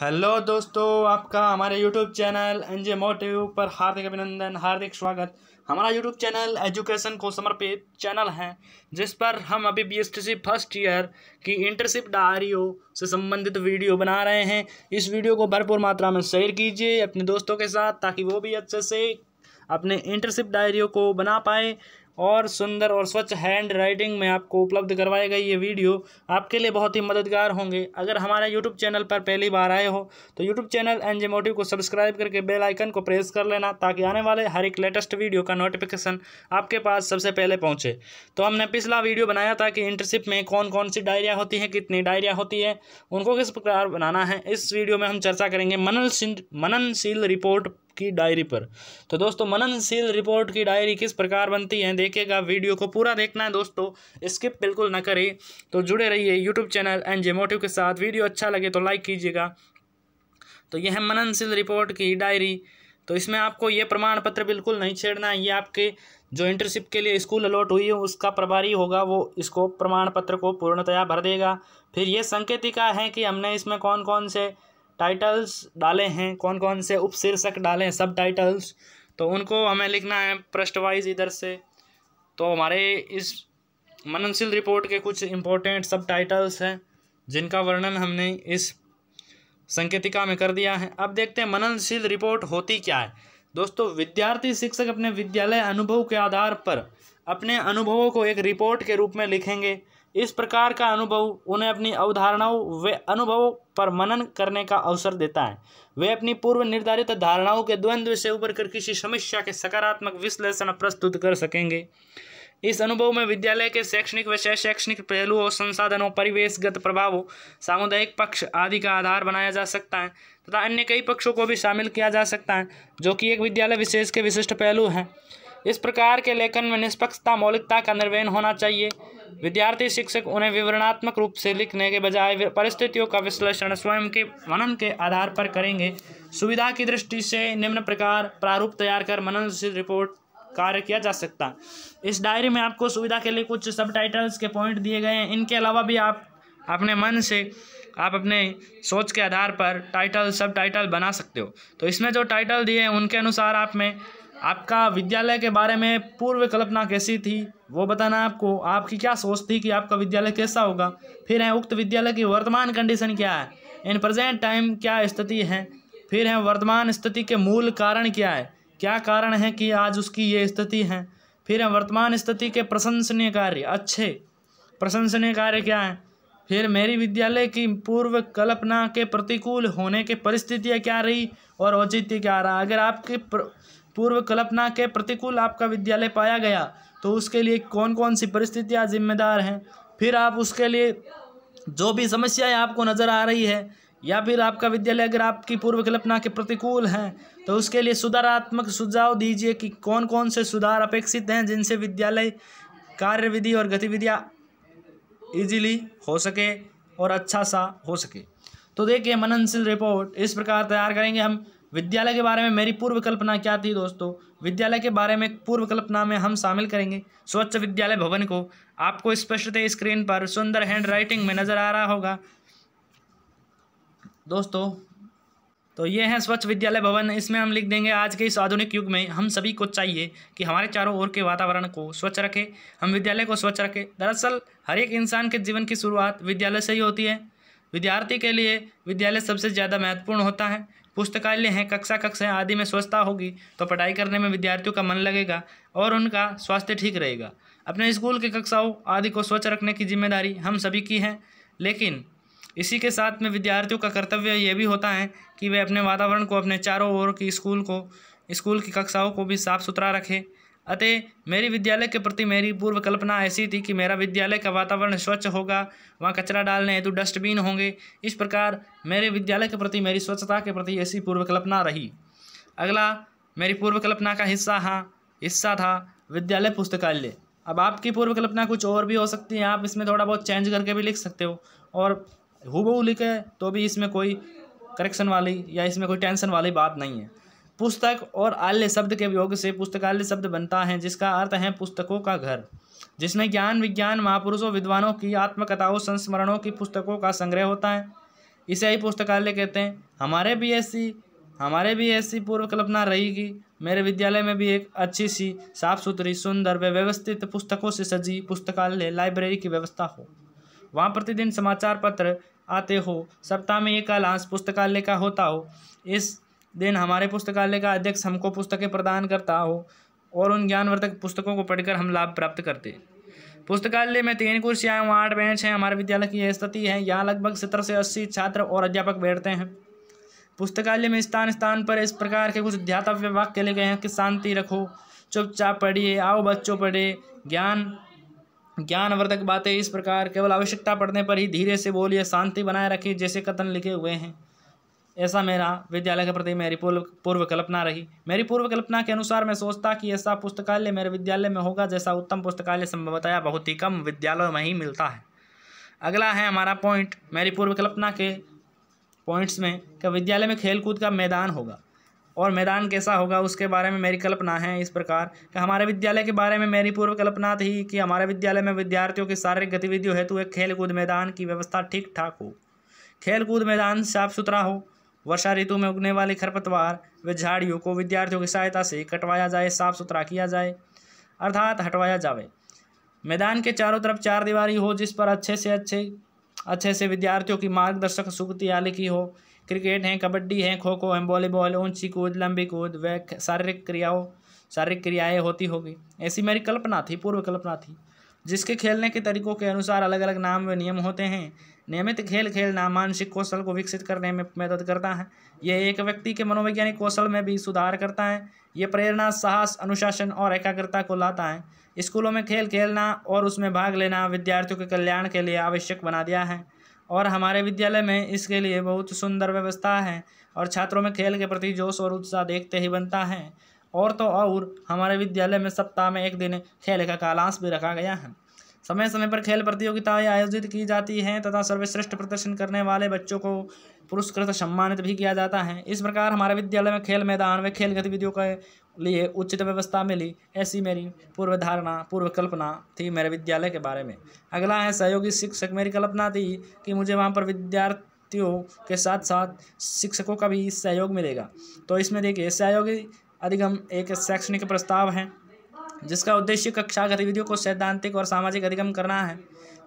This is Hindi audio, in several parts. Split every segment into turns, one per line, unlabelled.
हेलो दोस्तों आपका हमारे यूट्यूब चैनल एनजे मोटिव पर हार्दिक अभिनंदन हार्दिक स्वागत हमारा यूट्यूब चैनल एजुकेशन को समर्पित चैनल है जिस पर हम अभी बीएसटीसी फर्स्ट ईयर की इंटर्नशिप डायरियो से संबंधित वीडियो बना रहे हैं इस वीडियो को भरपूर मात्रा में शेयर कीजिए अपने दोस्तों के साथ ताकि वो भी अच्छे से अपने इंटर्नशिप डायरियो को बना पाए और सुंदर और स्वच्छ हैंड राइटिंग में आपको उपलब्ध करवाए गए ये वीडियो आपके लिए बहुत ही मददगार होंगे अगर हमारे यूट्यूब चैनल पर पहली बार आए हो तो YouTube channel N J motive को सब्सक्राइब करके बेल आइकन को प्रेस कर लेना ताकि आने वाले हर एक लेटेस्ट वीडियो का नोटिफिकेशन आपके पास सबसे पहले पहुँचे तो हमने पिछला वीडियो बनाया था कि इंटरशिप में कौन कौन सी डायरिया होती है कितनी डायरिया होती है उनको किस प्रकार बनाना है इस वीडियो में हम चर्चा करेंगे मननशील मननशील रिपोर्ट की डायरी पर तो दोस्तों मननशील रिपोर्ट की डायरी किस प्रकार बनती है देखिएगा वीडियो को पूरा देखना है दोस्तों स्किप बिल्कुल ना करें तो जुड़े रहिए YouTube channel N J motive के साथ वीडियो अच्छा लगे तो लाइक कीजिएगा तो यह है मननशील रिपोर्ट की डायरी तो इसमें आपको ये प्रमाण पत्र बिल्कुल नहीं छेड़ना है ये आपके जो इंटर्नशिप के लिए स्कूल अलॉट हुई है उसका प्रभारी होगा वो इसको प्रमाण पत्र को पूर्णतया भर देगा फिर ये संकेतिका है कि हमने इसमें कौन कौन से टाइटल्स डाले हैं कौन कौन से उपशीर्षक डाले हैं सब टाइटल्स तो उनको हमें लिखना है पृष्ठवाइज इधर से तो हमारे इस मननशील रिपोर्ट के कुछ इम्पोर्टेंट सब टाइटल्स हैं जिनका वर्णन हमने इस संकेतिका में कर दिया है अब देखते हैं मननशील रिपोर्ट होती क्या है दोस्तों विद्यार्थी शिक्षक अपने विद्यालय अनुभव के आधार पर अपने अनुभवों को एक रिपोर्ट के रूप में लिखेंगे इस प्रकार का अनुभव उन्हें अपनी अवधारणाओं व अनुभवों पर मनन करने का अवसर देता है वे अपनी पूर्व निर्धारित धारणाओं के द्वंद्व से उभर कर किसी समस्या के सकारात्मक विश्लेषण प्रस्तुत कर सकेंगे इस अनुभव में विद्यालय के शैक्षणिक व शैक्षणिक शैक्षणिक पहलुओं संसाधनों परिवेशगत प्रभावों सामुदायिक पक्ष आदि का आधार बनाया जा सकता है तथा अन्य कई पक्षों को भी शामिल किया जा सकता है जो कि एक विद्यालय विशेष के विशिष्ट पहलू हैं इस प्रकार के लेखन में निष्पक्षता मौलिकता का निर्वहन होना चाहिए विद्यार्थी शिक्षक उन्हें विवरणात्मक रूप से लिखने के बजाय परिस्थितियों का विश्लेषण स्वयं के मनन के आधार पर करेंगे सुविधा की दृष्टि से निम्न प्रकार प्रारूप तैयार कर मनन रिपोर्ट कार्य किया जा सकता इस डायरी में आपको सुविधा के लिए कुछ सब टाइटल्स के पॉइंट दिए गए हैं इनके अलावा भी आप अपने मन से आप अपने सोच के आधार पर टाइटल सब टाइटल बना सकते हो तो इसमें जो टाइटल दिए हैं उनके अनुसार आप में आपका विद्यालय के बारे में पूर्व कल्पना कैसी थी वो बताना आपको आपकी क्या सोच थी कि आपका विद्यालय कैसा होगा फिर है उक्त विद्यालय की वर्तमान कंडीशन क्या है इन प्रेजेंट टाइम क्या स्थिति है फिर है वर्तमान स्थिति के मूल कारण क्या है क्या कारण है कि आज उसकी ये स्थिति है फिर है वर्तमान स्थिति के प्रशंसनीय कार्य अच्छे प्रशंसनीय कार्य क्या है फिर मेरी विद्यालय की पूर्व कल्पना के प्रतिकूल होने के परिस्थितियाँ क्या रही और औचित्य क्या रहा अगर आपके प्र... पूर्व कल्पना के प्रतिकूल आपका विद्यालय पाया गया तो उसके लिए कौन कौन सी परिस्थितियाँ जिम्मेदार हैं फिर आप उसके लिए जो भी समस्याएं आपको नज़र आ रही है या फिर आपका विद्यालय अगर आपकी पूर्व कल्पना के प्रतिकूल हैं तो उसके लिए सुधारात्मक सुझाव दीजिए कि कौन कौन से सुधार अपेक्षित हैं जिनसे विद्यालय कार्यविधि और गतिविधियाँ इजीली हो सके और अच्छा सा हो सके तो देखिए मननशील रिपोर्ट इस प्रकार तैयार करेंगे हम विद्यालय के बारे में मेरी पूर्व कल्पना क्या थी दोस्तों विद्यालय के बारे में पूर्व कल्पना में हम शामिल करेंगे स्वच्छ विद्यालय भवन को आपको स्पष्टतः स्क्रीन पर सुंदर हैंड राइटिंग में नज़र आ रहा होगा दोस्तों तो ये है स्वच्छ विद्यालय भवन इसमें हम लिख देंगे आज के इस आधुनिक युग में हम सभी को चाहिए कि हमारे चारों ओर के वातावरण को स्वच्छ रखें हम विद्यालय को स्वच्छ रखें दरअसल हर एक इंसान के जीवन की शुरुआत विद्यालय से ही होती है विद्यार्थी के लिए विद्यालय सबसे ज़्यादा महत्वपूर्ण होता है पुस्तकालय हैं कक्षा कक्षाएँ आदि में स्वच्छता होगी तो पढ़ाई करने में विद्यार्थियों का मन लगेगा और उनका स्वास्थ्य ठीक रहेगा अपने स्कूल की कक्षाओं आदि को स्वच्छ रखने की जिम्मेदारी हम सभी की है लेकिन इसी के साथ में विद्यार्थियों का कर्तव्य यह भी होता है कि वे अपने वातावरण को अपने चारों ओर की स्कूल को स्कूल की कक्षाओं को भी साफ़ सुथरा रखें अतः मेरी विद्यालय के प्रति मेरी पूर्व कल्पना ऐसी थी कि मेरा विद्यालय का वातावरण स्वच्छ होगा वहाँ कचरा डालने हेतु डस्टबिन होंगे इस प्रकार मेरे विद्यालय के प्रति मेरी स्वच्छता के प्रति ऐसी पूर्व कल्पना रही अगला मेरी पूर्व कल्पना का हिस्सा हाँ हिस्सा था विद्यालय पुस्तकालय अब आपकी पूर्व कल्पना कुछ और भी हो सकती है आप इसमें थोड़ा बहुत चेंज करके भी लिख सकते हो और हु लिखे तो भी इसमें कोई करेक्शन वाली या इसमें कोई टेंशन वाली बात नहीं है पुस्तक और आल्य शब्द के योग से पुस्तकालय शब्द बनता है जिसका अर्थ है पुस्तकों का घर जिसमें ज्ञान विज्ञान महापुरुषों विद्वानों की आत्मकथाओं संस्मरणों की पुस्तकों का संग्रह होता है इसे ही पुस्तकालय कहते हैं हमारे भी ऐसी हमारे भी ऐसी पूर्व कल्पना रहेगी मेरे विद्यालय में भी एक अच्छी सी साफ सुथरी सुंदर व व्यवस्थित पुस्तकों से सजी पुस्तकालय लाइब्रेरी की व्यवस्था हो वहाँ प्रतिदिन समाचार पत्र आते हो सप्ताह में एक कालांश पुस्तकालय का होता हो इस देन हमारे पुस्तकालय का अध्यक्ष हमको पुस्तकें प्रदान करता हो और उन ज्ञानवर्धक पुस्तकों को पढ़कर हम लाभ प्राप्त करते पुस्तकालय में तीन कुर्सियाँ एवं आठ बेंच हैं हमारे विद्यालय की यह स्थिति है यहाँ लगभग सत्रह से अस्सी छात्र और अध्यापक बैठते हैं पुस्तकालय में स्थान स्थान पर इस प्रकार के कुछ ध्यातव्य वाक्य ले गए हैं कि शांति रखो चुपचाप पढ़िए आओ बच्चों पढ़े ज्ञान ज्ञानवर्धक बातें इस प्रकार केवल आवश्यकता पड़ने पर ही धीरे से बोलिए शांति बनाए रखिए जैसे कथन लिखे हुए हैं ऐसा मेरा विद्यालय के प्रति मेरी पूर्व पूर्व कल्पना रही मेरी पूर्व कल्पना के अनुसार मैं सोचता कि ऐसा पुस्तकालय मेरे विद्यालय में होगा जैसा उत्तम पुस्तकालय संभवतया बहुत ही कम विद्यालयों में ही मिलता है अगला है हमारा पॉइंट मेरी पूर्व कल्पना के पॉइंट्स में कि विद्यालय में खेलकूद का मैदान होगा और मैदान कैसा होगा उसके बारे में मेरी कल्पना है इस प्रकार कि हमारे विद्यालय के बारे में मेरी पूर्व कल्पना थी कि हमारे विद्यालय में विद्यार्थियों की शारीरिक गतिविधियों हेतु एक खेलकूद मैदान की व्यवस्था ठीक ठाक हो खेलकूद मैदान साफ सुथरा हो वर्षा ऋतु में उगने वाले खरपतवार व झाड़ियों को विद्यार्थियों की सहायता से कटवाया जाए साफ सुथरा किया जाए अर्थात हटवाया जाए मैदान के चारों तरफ चार दीवारी हो जिस पर अच्छे से अच्छे अच्छे से विद्यार्थियों की मार्गदर्शक सुगतियाँ लिखी हो क्रिकेट हैं कबड्डी हैं खो खो हैं वॉलीबॉल ऊंची कूद लंबी कूद व शारीरिक क्रियाओं शारीरिक क्रियाएं होती होगी ऐसी मेरी कल्पना थी पूर्व कल्पना थी जिसके खेलने के तरीकों के अनुसार अलग अलग नाम व नियम होते हैं नियमित खेल खेलना मानसिक कौशल को विकसित करने में मदद करता है यह एक व्यक्ति के मनोवैज्ञानिक कौशल में भी सुधार करता है यह प्रेरणा साहस अनुशासन और एकाग्रता को लाता है स्कूलों में खेल खेलना और उसमें भाग लेना विद्यार्थियों के कल्याण के लिए आवश्यक बना दिया है और हमारे विद्यालय में इसके लिए बहुत सुंदर व्यवस्था है और छात्रों में खेल के प्रति जोश और उत्साह देखते ही बनता है और तो और हमारे विद्यालय में सप्ताह में एक दिन खेल का कालांश भी रखा गया है समय समय पर खेल प्रतियोगिताएं आयोजित की जाती हैं तथा सर्वश्रेष्ठ प्रदर्शन करने वाले बच्चों को पुरस्कृत सम्मानित भी किया जाता है इस प्रकार हमारे विद्यालय में खेल मैदान व खेल गतिविधियों के लिए उचित व्यवस्था मिली ऐसी मेरी पूर्व धारणा पूर्व कल्पना थी मेरे विद्यालय के बारे में अगला है सहयोगी शिक्षक मेरी कल्पना थी कि मुझे वहाँ पर विद्यार्थी के साथ साथ शिक्षकों का भी सहयोग मिलेगा तो इसमें देखिए सहयोगी अधिगम एक शैक्षणिक प्रस्ताव है जिसका उद्देश्य कक्षा गतिविधियों को सैद्धांतिक और सामाजिक अधिगम करना है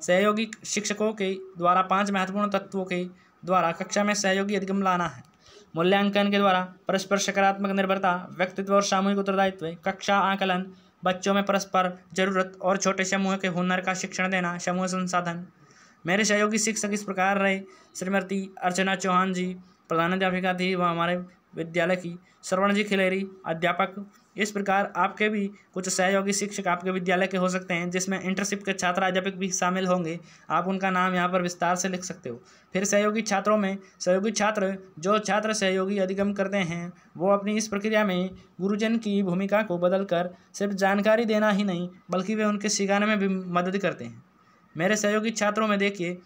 सहयोगी शिक्षकों के द्वारा पांच महत्वपूर्ण तत्वों के द्वारा कक्षा में सहयोगी अधिगम लाना है मूल्यांकन के द्वारा परस्पर सकारात्मक निर्भरता व्यक्तित्व और सामूहिक उत्तरदायित्व कक्षा आकलन बच्चों में परस्पर जरूरत और छोटे समूह के हुनर का शिक्षण देना समूह संसाधन मेरे सहयोगी शिक्षक इस प्रकार रहे श्रीमती अर्चना चौहान जी प्रधानाध्यापिका थी वह हमारे विद्यालय की जी खिलेरी अध्यापक इस प्रकार आपके भी कुछ सहयोगी शिक्षक आपके विद्यालय के हो सकते हैं जिसमें इंटर्नशिप के छात्र अध्यापक भी शामिल होंगे आप उनका नाम यहाँ पर विस्तार से लिख सकते हो फिर सहयोगी छात्रों में सहयोगी छात्र जो छात्र सहयोगी अधिगम करते हैं वो अपनी इस प्रक्रिया में गुरुजन की भूमिका को कर सिर्फ जानकारी देना ही नहीं बल्कि वे उनके सिखाने में भी मदद करते हैं मेरे सहयोगी छात्रों में देखिए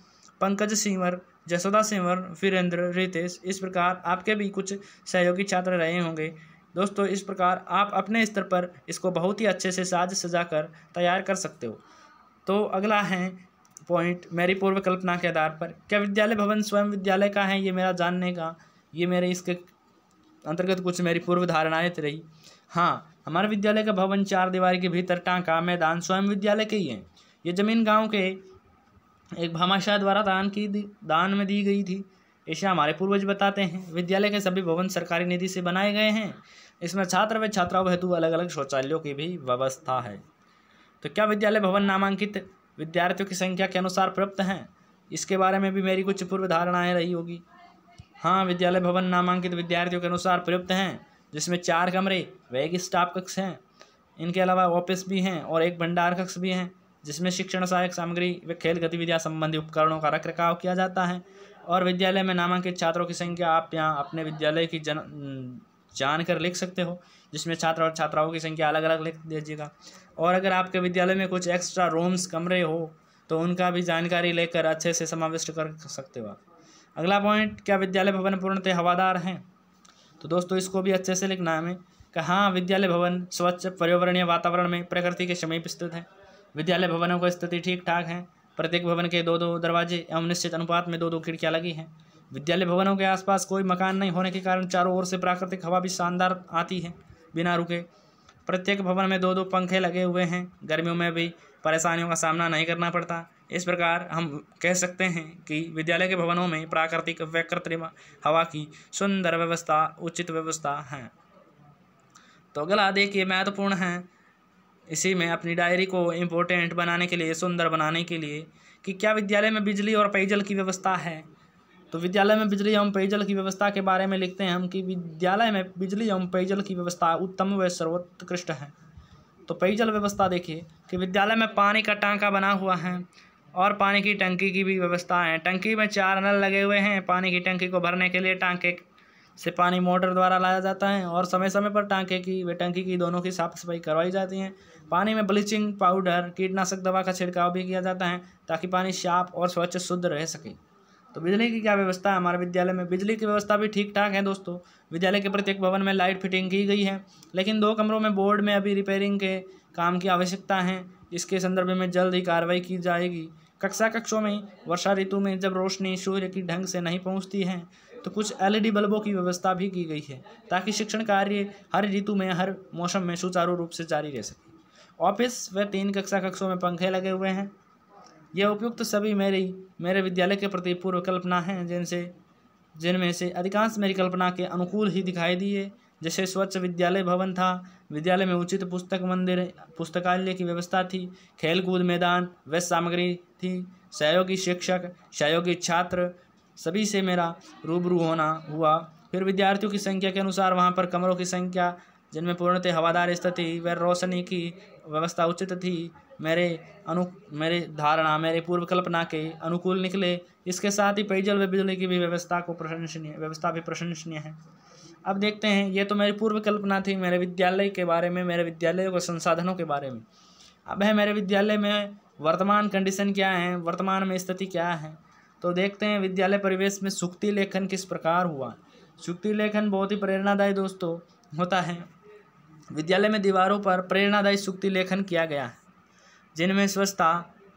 पंकज सिंहवर जसोदा सिंवर वीरेंद्र रितेश इस प्रकार आपके भी कुछ सहयोगी छात्र रहे होंगे दोस्तों इस प्रकार आप अपने स्तर पर इसको बहुत ही अच्छे से साज सजा कर तैयार कर सकते हो तो अगला है पॉइंट मेरी पूर्व कल्पना के आधार पर क्या विद्यालय भवन स्वयं विद्यालय का है ये मेरा जानने का ये मेरे इसके अंतर्गत कुछ मेरी पूर्व धारणाएँ रही हाँ हमारे विद्यालय का भवन चार दीवारी के भीतर टाँका मैदान स्वयं विद्यालय के ही हैं ये जमीन गाँव के एक भामाशाह द्वारा दान की दान में दी गई थी ऐसे हमारे पूर्वज बताते हैं विद्यालय के सभी भवन सरकारी निधि से बनाए गए हैं इसमें छात्र व छात्राओं हेतु अलग अलग शौचालयों की भी व्यवस्था है तो क्या विद्यालय भवन नामांकित विद्यार्थियों की संख्या के अनुसार प्राप्त हैं इसके बारे में भी मेरी कुछ पूर्व धारणाएँ रही होगी हाँ विद्यालय भवन नामांकित विद्यार्थियों के अनुसार प्रयुक्त हैं जिसमें चार कमरे व एक स्टाफ कक्ष हैं इनके अलावा ऑफिस भी हैं और एक भंडार कक्ष भी हैं जिसमें शिक्षण सहायक सामग्री व खेल गतिविधियाँ संबंधी उपकरणों का रख रखाव किया जाता है और विद्यालय में नामांकित छात्रों की संख्या आप यहाँ अपने विद्यालय की जन जानकर लिख सकते हो जिसमें छात्र और छात्राओं की संख्या अलग अलग लिख दीजिएगा और अगर आपके विद्यालय में कुछ एक्स्ट्रा रूम्स कमरे हो तो उनका भी जानकारी लेकर अच्छे से समाविष्ट कर सकते हो आप अगला पॉइंट क्या विद्यालय भवन पूर्णतः हवादार हैं तो दोस्तों इसको भी अच्छे से लिखना है हमें हाँ विद्यालय भवन स्वच्छ पर्यावरणीय वातावरण में प्रकृति के समीप स्थित है विद्यालय भवनों की स्थिति ठीक ठाक है प्रत्येक भवन के दो दो दरवाजे एवं निश्चित अनुपात में दो दो खिड़कियाँ लगी हैं विद्यालय भवनों के आसपास कोई मकान नहीं होने के कारण चारों ओर से प्राकृतिक हवा भी शानदार आती है बिना रुके प्रत्येक भवन में दो दो पंखे लगे हुए हैं गर्मियों में भी परेशानियों का सामना नहीं करना पड़ता इस प्रकार हम कह सकते हैं कि विद्यालय के भवनों में प्राकृतिक व कृत्रिम हवा की सुंदर व्यवस्था उचित व्यवस्था है तो अगला देखिए महत्वपूर्ण है इसी में अपनी डायरी को इम्पोर्टेंट बनाने के लिए सुंदर बनाने के लिए कि क्या विद्यालय में बिजली और पेयजल की व्यवस्था है तो विद्यालय में बिजली एवं पेयजल की व्यवस्था के बारे में लिखते हैं हम कि विद्यालय में बिजली एवं पेयजल की व्यवस्था उत्तम व सर्वोत्कृष्ट है तो पेयजल व्यवस्था देखिए कि विद्यालय में पानी का टांका बना हुआ है और पानी की टंकी की भी व्यवस्था है टंकी में चार नल लगे हुए हैं पानी की टंकी को भरने के लिए टांके से पानी मोटर द्वारा लाया जाता है और समय समय पर टांके की व टंकी की दोनों की साफ सफाई करवाई जाती है पानी में ब्लीचिंग पाउडर कीटनाशक दवा का छिड़काव भी किया जाता है ताकि पानी साफ और स्वच्छ शुद्ध रह सके तो बिजली की क्या व्यवस्था है हमारे विद्यालय में बिजली की व्यवस्था भी ठीक ठाक है दोस्तों विद्यालय के प्रत्येक भवन में लाइट फिटिंग की गई है लेकिन दो कमरों में बोर्ड में अभी रिपेयरिंग के काम की आवश्यकता है इसके संदर्भ में जल्द ही कार्रवाई की जाएगी कक्षा कक्षों में वर्षा ऋतु में जब रोशनी सूर्य की ढंग से नहीं पहुंचती है तो कुछ एलईडी बल्बों की व्यवस्था भी की गई है ताकि शिक्षण कार्य हर ऋतु में हर मौसम में सुचारू रूप से जारी रह सके ऑफिस व तीन कक्षा कक्षों में पंखे लगे हुए हैं यह उपयुक्त तो सभी मेरी मेरे विद्यालय के प्रति पूर्व कल्पना हैं जिनसे जिनमें से अधिकांश मेरी कल्पना के अनुकूल ही दिखाई दिए जैसे स्वच्छ विद्यालय भवन था विद्यालय में उचित पुस्तक मंदिर पुस्तकालय की व्यवस्था थी खेलकूद मैदान व सामग्री थी सहयोगी शिक्षक सहयोगी छात्र सभी से मेरा रूबरू होना हुआ फिर विद्यार्थियों की संख्या के अनुसार वहाँ पर कमरों की संख्या जिनमें पूर्णतः हवादार स्थिति व रोशनी की व्यवस्था उचित थी मेरे अनु मेरे धारणा मेरे पूर्व कल्पना के अनुकूल निकले इसके साथ ही पेयजल व बिजली की भी व्यवस्था को प्रशंसनीय व्यवस्था भी प्रशंसनीय है अब देखते हैं ये तो मेरी पूर्व कल्पना थी मेरे विद्यालय के बारे में मेरे विद्यालय के संसाधनों के बारे में अब है मेरे विद्यालय में वर्तमान कंडीशन क्या है वर्तमान में स्थिति क्या है तो देखते हैं विद्यालय परिवेश में सुक्ति लेखन किस प्रकार हुआ सुक्ति लेखन बहुत ही प्रेरणादायी दोस्तों होता है विद्यालय में दीवारों पर प्रेरणादायी सूक्ति लेखन किया गया है जिनमें स्वच्छता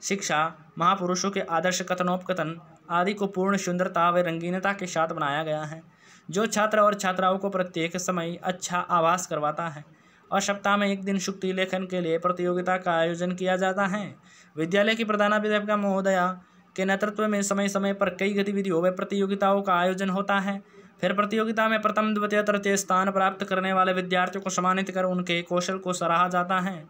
शिक्षा महापुरुषों के आदर्श कथनोपकथन आदि को पूर्ण सुंदरता व रंगीनता के साथ बनाया गया है जो छात्र और छात्राओं को प्रत्येक समय अच्छा आवास करवाता है और सप्ताह में एक दिन शुक्ति लेखन के लिए प्रतियोगिता का आयोजन किया जाता है विद्यालय की प्रधानाध्यापिका महोदया के नेतृत्व में समय समय पर कई गतिविधियों व प्रतियोगिताओं का आयोजन होता है फिर प्रतियोगिता में प्रथम द्वितीय तृतीय स्थान प्राप्त करने वाले विद्यार्थियों को सम्मानित कर उनके कौशल को सराहा जाता है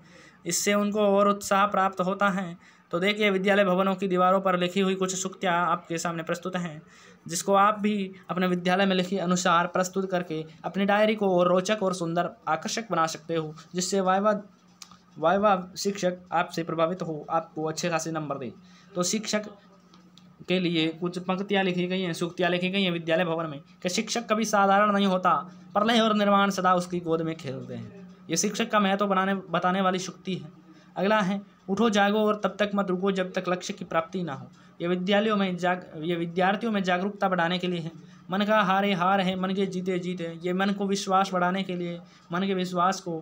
इससे उनको और उत्साह प्राप्त होता है तो देखिए विद्यालय भवनों की दीवारों पर लिखी हुई कुछ सुक्तियाँ आपके सामने प्रस्तुत हैं जिसको आप भी अपने विद्यालय में लिखी अनुसार प्रस्तुत करके अपनी डायरी को और रोचक और सुंदर आकर्षक बना सकते हो जिससे वायवा वायवा शिक्षक आपसे प्रभावित हो आपको अच्छे खासे नंबर दे तो शिक्षक के लिए कुछ पंक्तियाँ लिखी गई हैं सूक्तियाँ लिखी गई हैं विद्यालय भवन में कि शिक्षक कभी साधारण नहीं होता प्रलय और निर्माण सदा उसकी गोद में खेलते हैं ये शिक्षक का महत्व तो बनाने बताने वाली शुक्ति है अगला है उठो जागो और तब तक मत रुको जब तक लक्ष्य की प्राप्ति ना हो ये विद्यालयों में जाग ये विद्यार्थियों में जागरूकता बढ़ाने के लिए है मन का हारे हार है मन के जीते जीते ये मन को विश्वास बढ़ाने के लिए मन के विश्वास को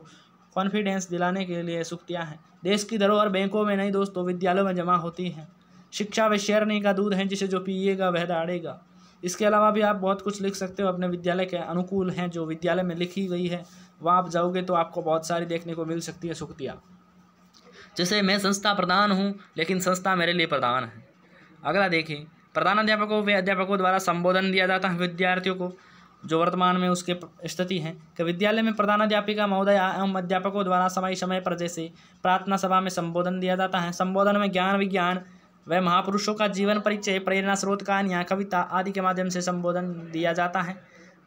कॉन्फिडेंस दिलाने के लिए सुक्तियाँ हैं देश की धरोहर बैंकों में नहीं दोस्तों विद्यालयों में जमा होती हैं शिक्षा वे शेरनी का दूध है जिसे जो पिएगा वह दाड़ेगा इसके अलावा भी आप बहुत कुछ लिख सकते हो अपने विद्यालय के अनुकूल हैं जो विद्यालय में लिखी गई है वहाँ आप जाओगे तो आपको बहुत सारी देखने को मिल सकती है सुखतिया जैसे मैं संस्था प्रधान हूँ लेकिन संस्था मेरे लिए प्रधान है अगला देखें प्रधान अध्यापकों वे अध्यापकों द्वारा संबोधन दिया जाता है विद्यार्थियों को जो वर्तमान में उसके स्थिति है कि विद्यालय में प्रधानाध्यापिका महोदय एवं अध्यापकों द्वारा समय समय पर जैसे प्रार्थना सभा में संबोधन दिया जाता है संबोधन में ज्ञान विज्ञान वह महापुरुषों का जीवन परिचय प्रेरणा स्रोत कहानियाँ कविता आदि के माध्यम से संबोधन दिया जाता है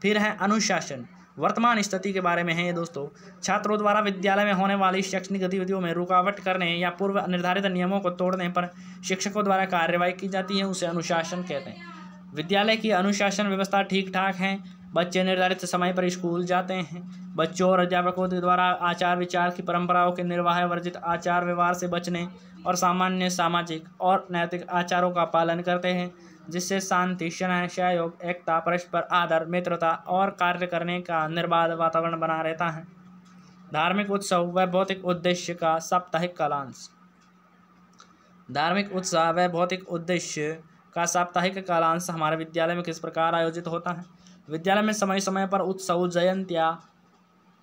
फिर है अनुशासन वर्तमान स्थिति के बारे में है ये दोस्तों छात्रों द्वारा विद्यालय में होने वाली शैक्षणिक गतिविधियों में रुकावट करने या पूर्व निर्धारित नियमों को तोड़ने पर शिक्षकों द्वारा कार्रवाई की जाती है उसे अनुशासन कहते हैं विद्यालय की अनुशासन व्यवस्था ठीक ठाक है बच्चे निर्धारित समय पर स्कूल जाते हैं बच्चों और अध्यापकों के द्वारा आचार विचार की परंपराओं के निर्वाह वर्जित आचार व्यवहार से बचने और सामान्य सामाजिक और नैतिक आचारों का पालन करते हैं जिससे शांति सहयोग एकता परस्पर आदर मित्रता और कार्य करने का निर्बाध वातावरण बना रहता है धार्मिक उत्सव व भौतिक उद्देश्य का साप्ताहिक कालांश धार्मिक उत्साह व भौतिक उद्देश्य का साप्ताहिक कालांश हमारे विद्यालय में किस प्रकार आयोजित होता है विद्यालय में समय समय पर उत्सव जयंतिया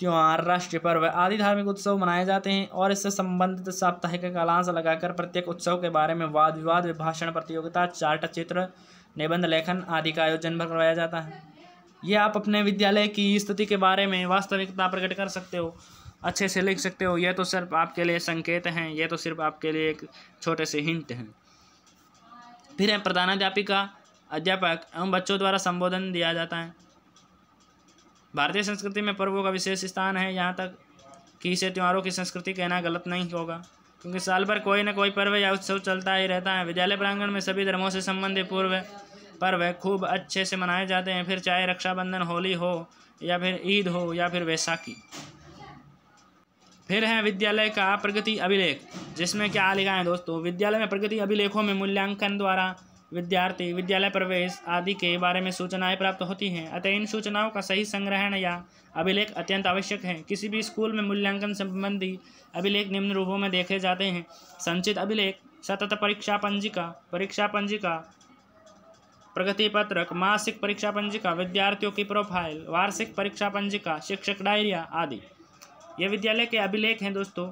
त्यौहार राष्ट्रीय पर्व आदि धार्मिक उत्सव मनाए जाते हैं और इससे संबंधित साप्ताहिक कलांश लगाकर प्रत्येक उत्सव के बारे में वाद विवाद भाषण प्रतियोगिता चार्ट चित्र निबंध लेखन आदि का आयोजन करवाया जाता है ये आप अपने विद्यालय की स्थिति के बारे में वास्तविकता प्रकट कर सकते हो अच्छे से लिख सकते हो यह तो सिर्फ आपके लिए संकेत हैं यह तो सिर्फ आपके लिए एक छोटे से हिंट हैं फिर है प्रधानाध्यापिका अध्यापक एवं बच्चों द्वारा संबोधन दिया जाता है भारतीय संस्कृति में पर्वों का विशेष स्थान है यहाँ तक कि इसे त्यौहारों की संस्कृति कहना गलत नहीं होगा क्योंकि साल भर कोई ना कोई पर्व या उत्सव चलता ही रहता है विद्यालय प्रांगण में सभी धर्मों से संबंधित पूर्व पर्व खूब अच्छे से मनाए जाते हैं फिर चाहे रक्षाबंधन होली हो या फिर ईद हो या फिर वैसाखी फिर है विद्यालय का प्रगति अभिलेख जिसमें क्या लिखा है दोस्तों विद्यालय में प्रगति अभिलेखों में मूल्यांकन द्वारा विद्यार्थी विद्यालय प्रवेश आदि के बारे में सूचनाएं प्राप्त होती हैं अतः इन सूचनाओं का सही संग्रहण या अभिलेख अत्यंत आवश्यक है किसी भी स्कूल में मूल्यांकन संबंधी अभिलेख निम्न रूपों में देखे जाते हैं संचित अभिलेख सतत परीक्षा पंजिका परीक्षा पंजिका प्रगति पत्रक मासिक परीक्षा पंजिका विद्यार्थियों की प्रोफाइल वार्षिक परीक्षा पंजिका शिक्षक डायरिया आदि ये विद्यालय के अभिलेख हैं दोस्तों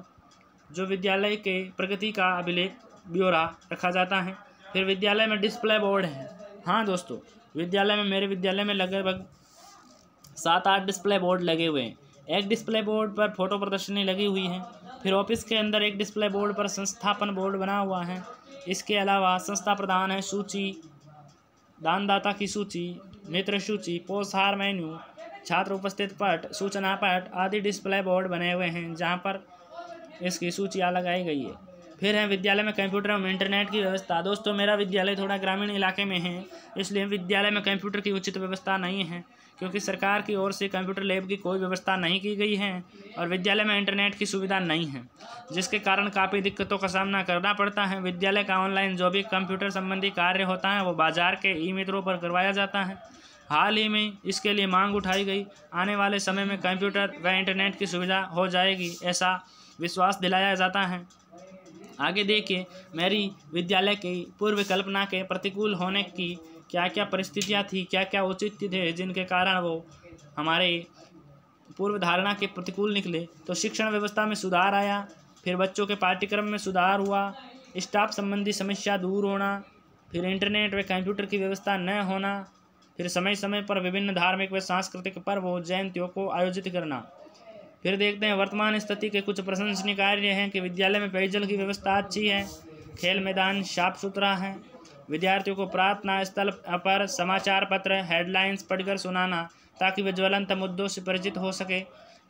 जो विद्यालय के प्रगति का अभिलेख ब्यौरा रखा जाता है फिर विद्यालय में डिस्प्ले बोर्ड है हाँ दोस्तों विद्यालय में मेरे विद्यालय में लगभग सात आठ डिस्प्ले बोर्ड लगे हुए हैं एक डिस्प्ले बोर्ड पर फोटो प्रदर्शनी लगी हुई है फिर ऑफिस के अंदर एक डिस्प्ले बोर्ड पर संस्थापन बोर्ड बना हुआ है इसके अलावा संस्था प्रधान है सूची दानदाता की सूची मित्र सूची पोषहार मेन्यू छात्र उपस्थित पट सूचना पट आदि डिस्प्ले बोर्ड बने हुए हैं जहाँ पर इसकी सूचियाँ लगाई गई है फिर है विद्यालय में कंप्यूटर एवं इंटरनेट की व्यवस्था दोस्तों मेरा विद्यालय थोड़ा ग्रामीण इलाके में है इसलिए विद्यालय में कंप्यूटर की उचित व्यवस्था नहीं है क्योंकि सरकार की ओर से कंप्यूटर लैब की कोई व्यवस्था नहीं की गई है और विद्यालय में इंटरनेट की सुविधा नहीं है जिसके कारण काफ़ी दिक्कतों का सामना करना पड़ता है विद्यालय का ऑनलाइन जो भी कंप्यूटर संबंधी कार्य होता है वो बाजार के ई मित्रों पर करवाया जाता है हाल ही में इसके लिए मांग उठाई गई आने वाले समय में कंप्यूटर व इंटरनेट की सुविधा हो जाएगी ऐसा विश्वास दिलाया जाता है आगे देखिए मेरी विद्यालय की पूर्व कल्पना के प्रतिकूल होने की क्या क्या परिस्थितियाँ थी क्या क्या उचित थे जिनके कारण वो हमारे पूर्व धारणा के प्रतिकूल निकले तो शिक्षण व्यवस्था में सुधार आया फिर बच्चों के पाठ्यक्रम में सुधार हुआ स्टाफ संबंधी समस्या दूर होना फिर इंटरनेट व कंप्यूटर की व्यवस्था न होना फिर समय समय पर विभिन्न धार्मिक व सांस्कृतिक पर्व जयंतियों को आयोजित करना फिर देखते हैं वर्तमान स्थिति के कुछ प्रशंसनीय कार्य हैं कि विद्यालय में पेयजल की व्यवस्था अच्छी है खेल मैदान साफ सुथरा है विद्यार्थियों को प्रार्थना स्थल पर समाचार पत्र हेडलाइंस पढ़कर सुनाना ताकि वे ज्वलंत मुद्दों से परिचित हो सके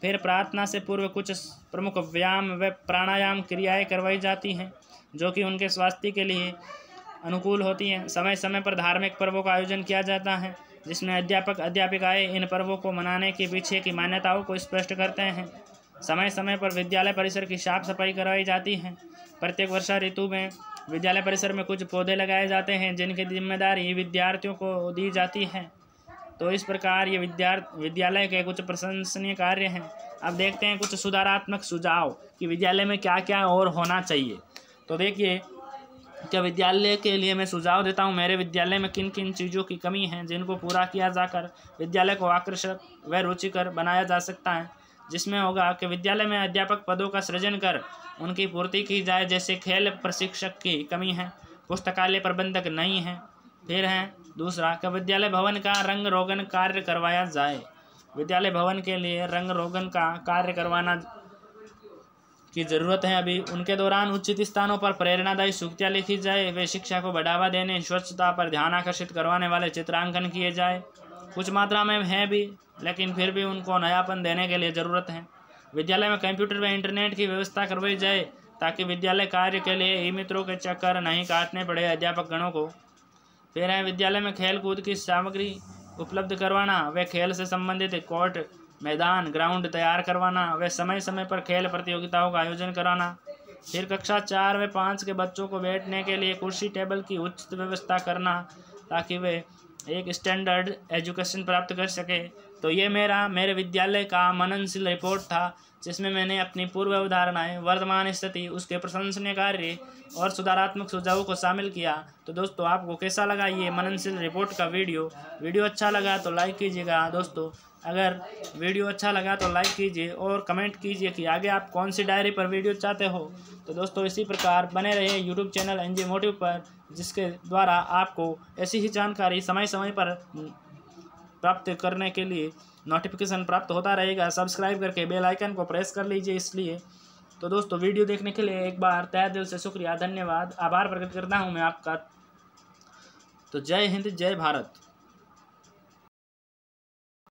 फिर प्रार्थना से पूर्व कुछ प्रमुख व्यायाम व प्राणायाम क्रियाएं करवाई जाती हैं जो कि उनके स्वास्थ्य के लिए अनुकूल होती हैं समय समय पर धार्मिक पर्वों का आयोजन किया जाता है जिसमें अध्यापक अध्यापिकाएं इन पर्वों को मनाने के पीछे की मान्यताओं को स्पष्ट करते हैं समय समय पर विद्यालय परिसर की साफ सफाई करवाई जाती है प्रत्येक वर्षा ऋतु में विद्यालय परिसर में कुछ पौधे लगाए जाते हैं जिनकी जिम्मेदारी विद्यार्थियों को दी जाती है तो इस प्रकार ये विद्यार्थी विद्यालय के कुछ प्रशंसनीय कार्य हैं अब देखते हैं कुछ सुधारात्मक सुझाव कि विद्यालय में क्या क्या और होना चाहिए तो देखिए क्या विद्यालय के लिए मैं सुझाव देता हूँ मेरे विद्यालय में किन किन चीज़ों की कमी है जिनको पूरा किया जाकर विद्यालय को आकर्षक व रुचिकर बनाया जा सकता है जिसमें होगा कि विद्यालय में अध्यापक पदों का सृजन कर उनकी पूर्ति की जाए जैसे खेल प्रशिक्षक की कमी है पुस्तकालय प्रबंधक नहीं है फिर हैं दूसरा कि विद्यालय भवन का रंग रोगन कार्य करवाया जाए विद्यालय भवन के लिए रंग रोगन का कार्य करवाना की जरूरत है अभी उनके दौरान उचित स्थानों पर प्रेरणादायी सूक्तियाँ लिखी जाए वे शिक्षा को बढ़ावा देने स्वच्छता पर ध्यान आकर्षित करवाने वाले चित्रांकन किए जाए कुछ मात्रा में हैं भी लेकिन फिर भी उनको नयापन देने के लिए ज़रूरत है विद्यालय में कंप्यूटर व इंटरनेट की व्यवस्था करवाई जाए ताकि विद्यालय कार्य के लिए ई मित्रों के चक्कर नहीं काटने पड़े अध्यापक गणों को फिर है विद्यालय में खेल कूद की सामग्री उपलब्ध करवाना वे खेल से संबंधित कोर्ट मैदान ग्राउंड तैयार करवाना व समय समय पर खेल प्रतियोगिताओं का आयोजन कराना फिर कक्षा चार व पाँच के बच्चों को बैठने के लिए कुर्सी टेबल की उचित व्यवस्था करना ताकि वे एक स्टैंडर्ड एजुकेशन प्राप्त कर सके तो ये मेरा मेरे विद्यालय का मननशील रिपोर्ट था जिसमें मैंने अपनी पूर्व अवधारणाएँ वर्तमान स्थिति उसके प्रशंसनीय कार्य और सुधारात्मक सुझावों को शामिल किया तो दोस्तों आपको कैसा लगा ये मननशील रिपोर्ट का वीडियो वीडियो अच्छा लगा तो लाइक कीजिएगा दोस्तों अगर वीडियो अच्छा लगा तो लाइक कीजिए और कमेंट कीजिए कि आगे आप कौन सी डायरी पर वीडियो चाहते हो तो दोस्तों इसी प्रकार बने रहे YouTube channel N G motive पर जिसके द्वारा आपको ऐसी ही जानकारी समय समय पर प्राप्त करने के लिए नोटिफिकेशन प्राप्त होता रहेगा सब्सक्राइब करके बेल आइकन को प्रेस कर लीजिए इसलिए तो दोस्तों वीडियो देखने के लिए एक बार तय दिल से शुक्रिया धन्यवाद आभार प्रकट करता हूँ मैं आपका तो जय हिंद जय भारत